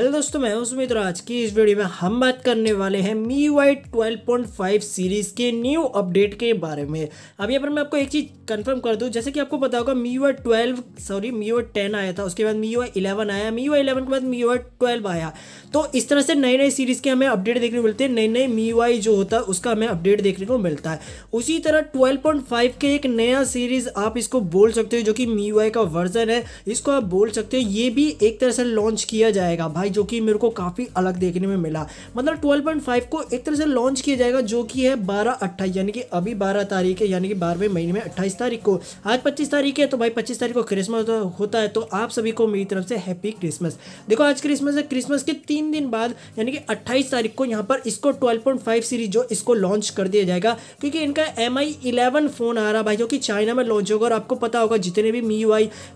hello दोस्तों मैं मित्र आज की इस वीडियो में हम बात करने वाले हैं मी वाई ट्वेल्व सीरीज़ के न्यू अपडेट के बारे में अब यहाँ पर मैं आपको एक चीज़ कंफर्म कर दूं जैसे कि आपको पता होगा MIUI twelve sorry MIUI ten आया था उसके बाद मी वाई इलेवन आया मी वाई इलेवन के बाद मी वाई ट्वेल्व आया तो इस तरह से नई नई सीरीज़ के हमें अपडेट देखने को मिलते हैं नई नई मी वाई जो होता है उसका हमें अपडेट देखने को मिलता है उसी तरह ट्वेल्व के एक नया सीरीज़ आप इसको बोल सकते हो जो कि मी वाई का वर्जन है इसको आप बोल सकते हो ये भी एक तरह से लॉन्च किया जाएगा भाई आई जो कि मेरे को काफ़ी अलग देखने में मिला मतलब 12.5 को एक तरह से लॉन्च किया जाएगा जो कि है 12 अट्ठाईस यानी कि अभी 12 तारीख है यानी कि बारहवें महीने में 28 तारीख को आज 25 तारीख है तो भाई 25 तारीख को क्रिसमस तो होता है तो आप सभी को मेरी तरफ से हैप्पी क्रिसमस देखो आज क्रिसमस है क्रिसमस के तीन दिन बाद यानी कि अट्ठाईस तारीख को यहाँ पर इसको ट्वेल्व सीरीज जो इसको लॉन्च कर दिया जाएगा क्योंकि इनका एम आई फ़ोन आ रहा भाई जो कि चाइना में लॉन्च होगा और आपको पता होगा जितने भी मी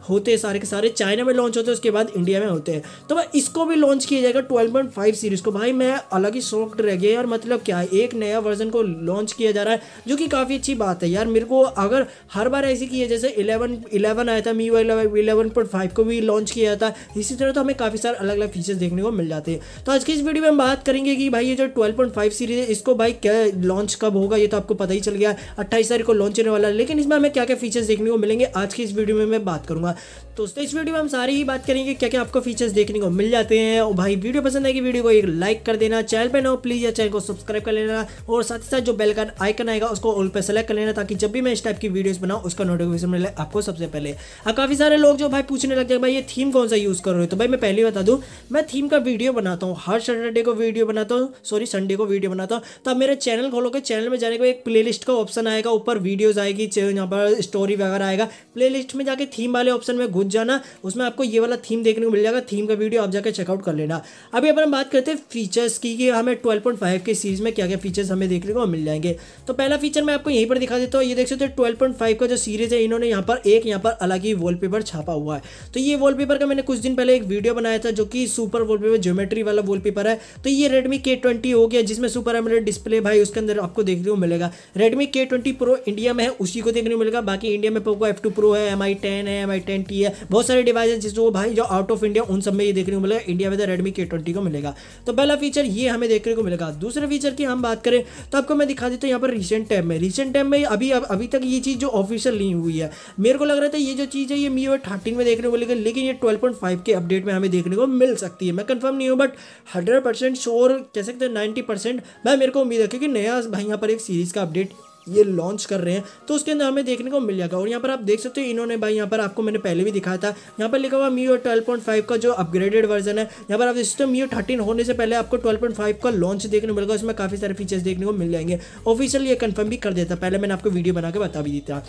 होते हैं सारे के सारे चाइना में लॉन्च होते हैं उसके बाद इंडिया में होते हैं तो भाई इसको भी लॉन्च किया जाएगा 12.5 सीरीज़ को भाई मैं अलग ही शॉक्ड रह गया यार मतलब क्या है एक नया वर्जन को लॉन्च किया जा रहा है जो कि काफ़ी अच्छी बात है यार मेरे को अगर हर बार ऐसी की है जैसे इलेवन इलेवन आया था MIUI eleven point five को भी लॉन्च किया जाता है इसी तरह तो हमें काफ़ी सारे अलग अलग फीचर्स देखने को मिल जाते हैं तो आज की इस वीडियो में हम बात करेंगे कि भाई ये जो ट्वेल्व पॉइंट फाइव सीरीज है इसको भाई क्या लॉन्च कब होगा ये तो आपको पता ही चल गया अट्ठाईस तारीख को लॉन्च होने वाला है लेकिन इसमें हमें क्या क्या फीचर्स देखने को मिलेंगे आज की इस वीडियो में मैं बात करूँगा दोस्तों तो इस वीडियो में हम सारी ही बात करेंगे क्या क्या आपको फीचर्स देखने को मिल जाते हैं और भाई वीडियो पसंद आएगी वीडियो को एक लाइक कर देना चैनल पर ना प्लीज़ या चैनल को सब्सक्राइब कर लेना और साथ ही साथ जो बेल का आइकन आएगा उसको ऑल पर सेलेक्ट कर लेना ताकि जब भी मैं इस टाइप की वीडियोज बनाऊँ उसका नोटिफिकेशन मिले आपको सबसे पहले अब काफ़ी सारे लोग जो भाई पूछने लगते हैं भाई ये थीम कौन सा यूज़ कर रहे हो तो भाई मैं पहले बता दूँ मैं थीम का वीडियो बनाता हूँ हर सैटरडे को वीडियो बनाता हूँ सॉरी संडे को वीडियो बनाता हूँ तो आप मेरे चैनल खोलो के चैनल में जाने को एक प्ले का ऑप्शन आएगा ऊपर वीडियोज़ आएगी यहाँ पर स्टोरी वगैरह आएगा प्ले में जाके थीम वाले ऑप्शन में घुस जाना उसमें आपको ये वाला थीम देखने को मिल जाएगा थीम का वीडियो आप जाकर चेकआउट कर लेना अभी अपन बात करते हैं फीचर्स की कि हमें 12.5 के सीरीज़ में क्या क्या फीचर्स हमें देखने को मिल जाएंगे तो पहला फीचर मैं आपको यहीं पर दिखा देता हूँ ये देख सकते ट्वेल्व पॉइंट फाइव का जो सीरीज़ है इन्होंने यहाँ पर एक यहाँ पर अलग ही वॉलपेपर छापा हुआ है तो ये वॉलपेपर का मैंने कुछ दिन पहले एक वीडियो बनाया था जो कि सुपर वॉलपेपर ज्योमेट्री वाला वॉलपेपर है तो ये रेडमी के ट्वेंटी हो गया जिसमें सुपर एमरेड डिस्प्ले भाई उसके अंदर आपको देखने को मिलेगा रेडमी के ट्वेंटी प्रो इंडिया में है उसी को देखने को मिलेगा बाकी इंडिया में पोको एफ टू प्रो है एम आई टेन है एम आई टेन टी है बहुत सारे डिवाइस जो भाई जो आउट ऑफ इंडिया उन सब में ये देखने को मिलेगा इंडिया में तो रेडमी के ट्वेंटी को मिलेगा तो पहला फीचर ये हमें देखने को मिलेगा दूसरे फीचर की हम बात करें तो आपको मैं दिखा देता हूँ यहाँ पर रिसेंट टाइम में रिसेंट टाइम में अभी अभी तक ये चीज़ जो ऑफिशियल नहीं हुई है मेरे को लग रहा था ये जो चीज़ है ये मी थर्टीन में देखने को मिलेगा लेकिन ये ट्वेल्व पॉइंट फाइव के अपडेट में हमें देखने को मिल सकती है मैं कन्फर्म नहीं हूँ बट हंड्रेड परसेंट शोर कह सकते हैं नाइन्टी परसेंट मैं मेरे को उम्मीद है क्योंकि नया भाई यहाँ पर एक सीरीज़ का अपडेट ये लॉन्च कर रहे हैं तो उसके अंदर हमें देखने को मिल जाएगा और यहाँ पर आप देख सकते हो इन्होंने भाई यहाँ पर आपको मैंने पहले भी दिखाया था यहाँ पर लिखा हुआ मी ओ का जो अपग्रेडेड वर्जन है यहाँ पर आप देख सकते हो मी होने से पहले आपको ट्वेल्व का लॉन्च देखने को मिलेगा उसमें काफ़ी सारे फीचर्स देखने को मिल जाएंगे ऑफिशियल ये कन्फर्म भी कर देता पहले मैंने आपको वीडियो बना के बता भी दिया था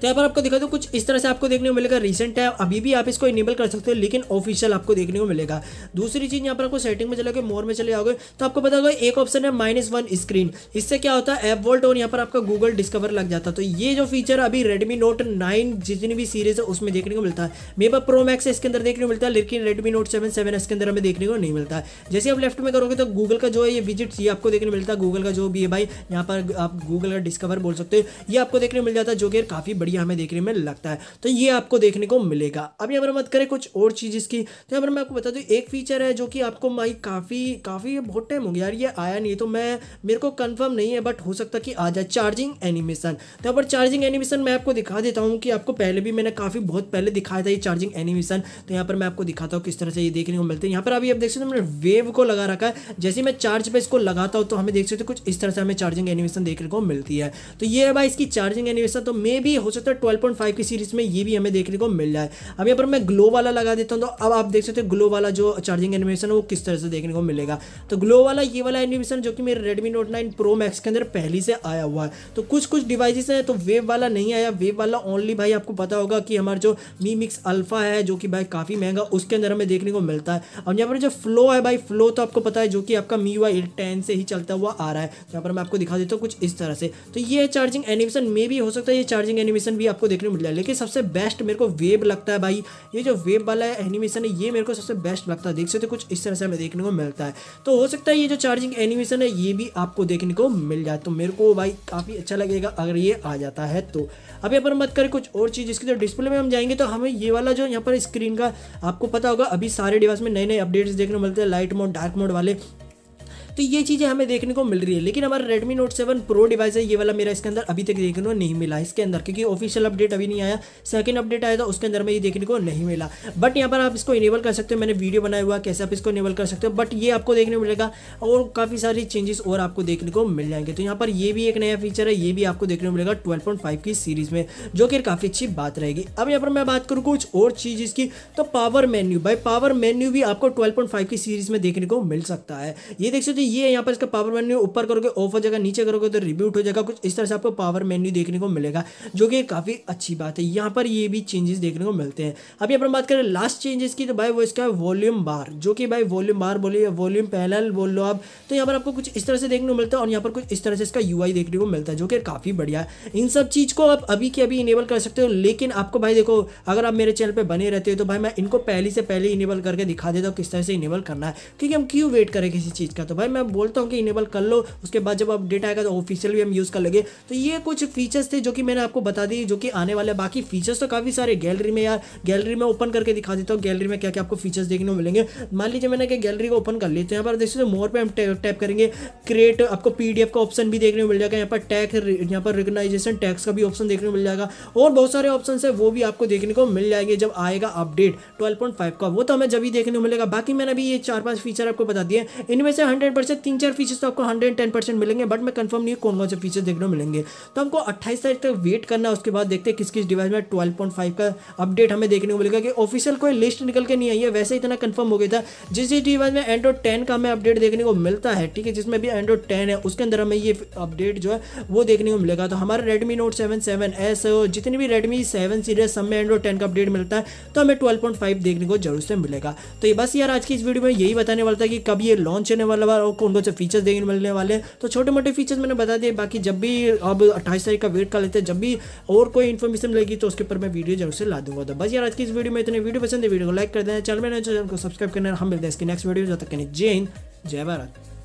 तो यहाँ पर आपको दिखा दो कुछ इस तरह से आपको देखने को मिलेगा रिसेंट है अभी भी आप इसको इनेबल कर सकते हो लेकिन ऑफिशियल आपको देखने को मिलेगा दूसरी चीज़ यहाँ पर आपको सेटिंग में चले गए मोर में चले जाओगे तो आपको पता होगा एक ऑप्शन है माइनस वन स्क्रीन इससे क्या होता है एप वोल्ट और यहाँ पर आपका गूगल डिस्कवर लग जाता तो ये जो फीचर अभी रेडमी नोट नाइन जितनी भी सीरीज है उसमें देखने को मिलता है मेबा प्रो मैक्स इसके अंदर देखने को मिलता है लेकिन रेडमी नोट सेवन सेवन इसके अंदर हमें देखने को नहीं मिलता जैसे आप लेफ्ट में करोगे तो गूगल का जो है ये विजिट ये आपको देखने मिलता है गूगल का जो भी है भाई यहाँ पर आप गूगल का डिस्कवर बोल सकते हो ये आपको देखने मिल जाता है जो कि काफ़ी बढ़िया हमें देखने में लगता है तो ये आपको देखने को मिलेगा अब यहाँ पर मत करें कुछ और चीज़ इसकी तो यहाँ पर मैं आपको बता दूँ एक फीचर है जो कि आपको माई काफ़ी काफ़ी बहुत टाइम हो गया यार ये आया नहीं तो मैं मेरे को कन्फर्म नहीं है बट हो सकता कि आ जाए चार्जिंग एनिमेशन तो यहाँ पर चार्जिंग एनिमेशन मैं आपको दिखा देता हूँ कि आपको पहले भी मैंने काफ़ी बहुत पहले दिखाया था ये चार्जिंग एनिमेशन तो यहाँ पर मैं आपको दिखाता हूँ किस तरह से ये देखने को मिलते हैं यहाँ पर अभी आप देख सकते हो मैंने वेव को लगा रखा है जैसे मैं चार्ज पे इसको लगाता हूँ तो हमें देख सकते हो कुछ इस तरह से हमें चार्जिंग एनिमेशन देखने को मिलती है तो ये है भाई इसकी चार्जिंग एनिमेशन तो मे भी हो सकता है ट्वेल्व पॉइंट फाइव की सीरीज में ये भी हमें देखने को मिल रहा है अब यहाँ पर मैं ग्लो वाला लगा देता हूँ तो अब आप देख सकते हैं ग्लो वाला जो चार्जिंग एनिमेशन है वो किस तरह से देखने को मिलेगा तो ग्लो वाला ये वाला एनिमेशन जो कि मेरे Redmi Note nine Pro Max के अंदर पहली से आया हुआ है तो कुछ कुछ डिवाइसेस हैं तो वेव वाला नहीं आया वेव वाला ओनली भाई आपको पता होगा कि हमारा जो मी मिक्स अल्फा है जो कि भाई काफ़ी महंगा उसके अंदर हमें देखने को मिलता है अब यहाँ पर जो फ्लो है भाई फ्लो तो आपको पता है जो कि आपका मी वाई टेन से ही चलता हुआ आ रहा है तो यहाँ पर मैं आपको दिखा देता हूँ कुछ इस तरह से तो ये चार्जिंग एनिमेशन मे भी हो सकता है ये चार्जिंग एनिमेशन एनिमेशन भी आपको देखने को मिल जाए लेकिन सबसे बेस्ट मेरे को वेब लगता है भाई ये जो वेब वाला एनिमेशन है ये मेरे को सबसे बेस्ट लगता है देख सकते कुछ इस तरह से हमें देखने को मिलता है तो हो सकता है ये जो चार्जिंग एनिमेशन है ये भी आपको देखने को मिल जाए तो मेरे को भाई काफ़ी अच्छा लगेगा अगर ये आ जाता है तो अब यहाँ पर मत करें कुछ और चीज़ इसकी जो डिस्प्ले में हम जाएंगे तो हमें ये वाला जो यहाँ पर स्क्रीन का आपको पता होगा अभी सारे डिवाइस में नए नए अपडेट्स देखने को मिलते हैं लाइट मोड डार्क मोड वाले तो ये चीज़ें हमें देखने को मिल रही है लेकिन हमारा Redmi Note seven Pro device है ये वाला मेरा इसके अंदर अभी तक देखने को नहीं मिला इसके अंदर क्योंकि ऑफिशियल अपडेट अभी नहीं आया सेकंड अपडेट आया था उसके अंदर में ये देखने को नहीं मिला बट यहाँ पर आप इसको इनेबल कर सकते हो मैंने वीडियो बनाया हुआ कैसे आप इसको इनेबल कर सकते हो बट ये आपको देखने को मिलेगा और काफ़ी सारी चेंजेस और आपको देखने को मिल जाएंगे तो यहाँ पर ये भी एक नया फीचर है ये भी आपको देखने को मिलेगा ट्वेल्व की सीरीज़ में जो कि काफ़ी अच्छी बात रहेगी अब यहाँ पर मैं बात करूँ कुछ और चीज़ इसकी तो power menu by power menu भी आपको ट्वेल्व की सीरीज़ में देखने को मिल सकता है ये देख सकते ये यहाँ पर इसका पावर मेन्यू ऊपर करोगे ऑफ हो जाएगा नीचे करोगे तो रिब्यूट हो जाएगा कुछ इस तरह से आपको पावर मेन्यू देखने को मिलेगा जो कि काफ़ी अच्छी बात है यहाँ पर ये भी चेंजेस देखने को मिलते हैं अब यहाँ पर बात करें लास्ट चेंजेस की तो भाई वो इसका वॉल्यूम बार जो कि भाई वॉल्यूम बार बोले या वॉल्यूम पैनल बोल लो आप तो यहाँ पर आपको कुछ इस तरह से देखने को मिलता है और यहाँ पर कुछ इस तरह से इसका यू देखने को मिलता है जो कि काफ़ी बढ़िया है इन सब चीज़ को आप अभी के अभी इनेबल कर सकते हो लेकिन आपको भाई देखो अगर आप मेरे चैनल पर बने रहते हो तो भाई मैं इनको पहले से पहले इनेबल करके दिखा देता हूँ किस तरह से इनेबल करना है क्योंकि हम क्यों वेट करें किसी चीज़ का तो भाई मैं बोलता हूँ कि इनेबल कर लो उसके बाद जब आप अपडेट आएगा तो ऑफिशियल भी हम यूज़ कर लेंगे तो ये कुछ फीचर्स थे जो कि मैंने आपको बता दी जो कि आने वाले बाकी फीचर्स तो काफ़ी सारे गैलरी में यार गैलरी में ओपन करके दिखा देता हूँ गैलरी में क्या क्या आपको फीचर्स देखने को मिलेंगे मान लीजिए मैंने क्या गैलरी को ओपन कर लेते तो हैं यहाँ पर देखिए मोर पर हम टैप करेंगे क्रिएट आपको पी का ऑप्शन भी देखने को मिल जाएगा यहाँ पर टैक्स यहाँ पर रिकोगनाइजेशन टैक्स का भी ऑप्शन देखने को मिल जाएगा और बहुत सारे ऑप्शन है वो भी आपको देखने को मिल जाएंगे जब आएगा अपडेट 12.5 का वो तो हमें जब भी देखने को मिलेगा बाकी मैंने अभी ये चार पांच फीचर आपको बता दिए इनमें से 100 से तीन चार फीचर्स तो आपको हंड्रेड टेन परसेंट मिलेंगे बट मैं कंफर्म नहीं कौन कौन से फीचर्स देखने को मिलेंगे तो हमको अट्ठाईस तारीख तक वेट करना उसके बाद देखते हैं किस किस डिवाइस में ट्वेल्व पॉइंट फाइव का अपडेट हमें देखने को मिलेगा कि ऑफिशियल कोई लिस्ट निकल के नहीं आई है वैसे इतना कन्फर्म हो गया था जिस जिस डिवाइस में एंड्रॉइड टेन का हमें अपडेट देखने को मिलता है ठीक है जिसमें भी एंड्रॉइड टेन है उसके अंदर हमें ये अपडेट जो है वो देखने को मिलेगा तो हमारे Redmi Note seven seven S जितने भी रेडमी सेवन सीरीज सब में एंड्रॉइड टेन का अपडेट मिलता है तो हमें ट्वेल्व पॉइंट फाइव देखने को जरूर से मिलेगा तो ये बस यार आज की इस वीडियो में यही बताने वाला था कि कब ये लॉन्च होने वाला को उनको जो फीचर्स देखने मिलने वाले तो छोटे मोटे फीचर्स मैंने बता दिए बाकी जब भी अब अट्ठाईस तारीख का वेट कर लेते हैं जब भी और कोई इन्फॉर्मेशन मिलेगी तो उसके ऊपर मैं वीडियो जरूर से ला दूंगा तो बस यार आज की इस वीडियो में इतने वीडियो पसंद है वीडियो को लाइक कर देना चैनल में चैनल तो को सब्सक्राइब करना हम मिलते हैं इसकी नेक्स्ट वीडियो जब तक जय हिंद जय भारत